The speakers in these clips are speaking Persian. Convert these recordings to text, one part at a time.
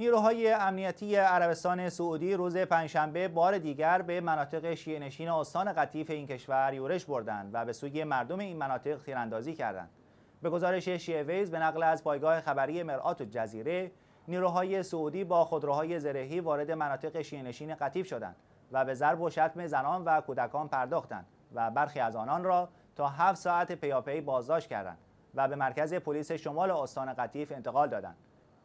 نیروهای امنیتی عربستان سعودی روز پنجشنبه بار دیگر به مناطق شیعه نشین استان قطیف این کشور یورش بردند و به سوی مردم این مناطق تیراندازی کردند. به گزارش شیعه ویز به نقل از پایگاه خبری مرآت جزیره، نیروهای سعودی با خودروهای زرهی وارد مناطق شیعه نشین قطیف شدند و به ضرب و شتم زنان و کودکان پرداختند و برخی از آنان را تا هفت ساعت پیاپی بازداشت کردند و به مرکز پلیس شمال استان قطیف انتقال دادند.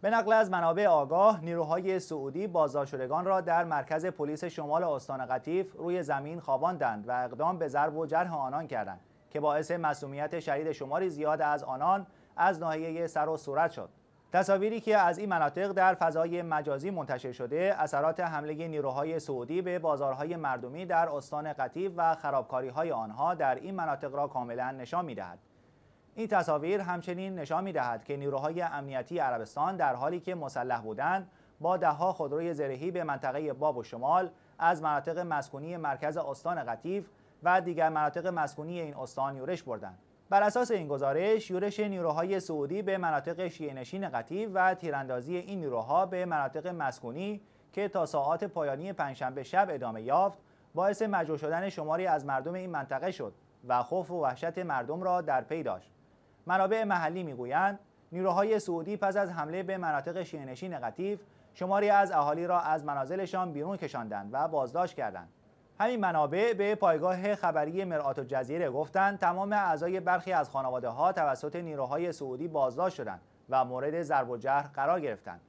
به نقل از منابع آگاه نیروهای سعودی شدگان را در مرکز پلیس شمال استان قطیف روی زمین خواباندند و اقدام به ضرب و جرح آنان کردند که باعث مسئولیت شدید شماری زیاد از آنان از ناحیه سر و صورت شد تصاویری که از این مناطق در فضای مجازی منتشر شده اثرات حمله نیروهای سعودی به بازارهای مردمی در استان قطیف و خرابکاری های آنها در این مناطق را کاملا نشان میدهد این تصاویر همچنین نشان دهد که نیروهای امنیتی عربستان در حالی که مسلح بودند با دهها خودروی زرهی به منطقه باب و شمال از مناطق مسکونی مرکز استان قطیف و دیگر مناطق مسکونی این استان یورش بردند بر اساس این گزارش یورش نیروهای سعودی به مناطق نشین قطیف و تیراندازی این نیروها به مناطق مسکونی که تا ساعات پایانی پنجشنبه شب ادامه یافت باعث مجروح شدن شماری از مردم این منطقه شد و خوف و وحشت مردم را در پی داشت منابع محلی میگویند نیروهای سعودی پس از حمله به مناطق شینشی قطیف شماری از اهالی را از منازلشان بیرون کشاندند و بازداشت کردند همین منابع به پایگاه خبری مرآت الجزیره گفتند تمام اعضای برخی از خانواده ها توسط نیروهای سعودی بازداشت شدند و مورد ضرب و جرح قرار گرفتند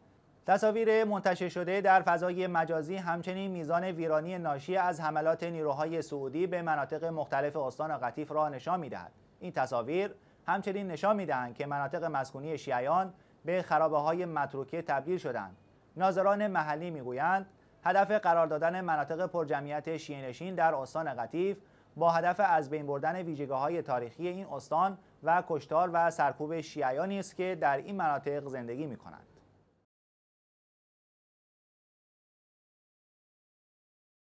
تصاویر منتشر شده در فضای مجازی همچنین میزان ویرانی ناشی از حملات نیروهای سعودی به مناطق مختلف استان قطیف را نشان می‌دهد. این تصاویر همچنین نشان میدهند که مناطق مسکونی شیعیان به خرابه های متروکه تبدیل شدند ناظران محلی میگویند هدف قرار دادن مناطق پرجمعیت شیعنشین در استان قطیف با هدف از بین بردن ویژگاه های تاریخی این استان و کشتار و سرکوب شیعیانی است که در این مناطق زندگی می کنند.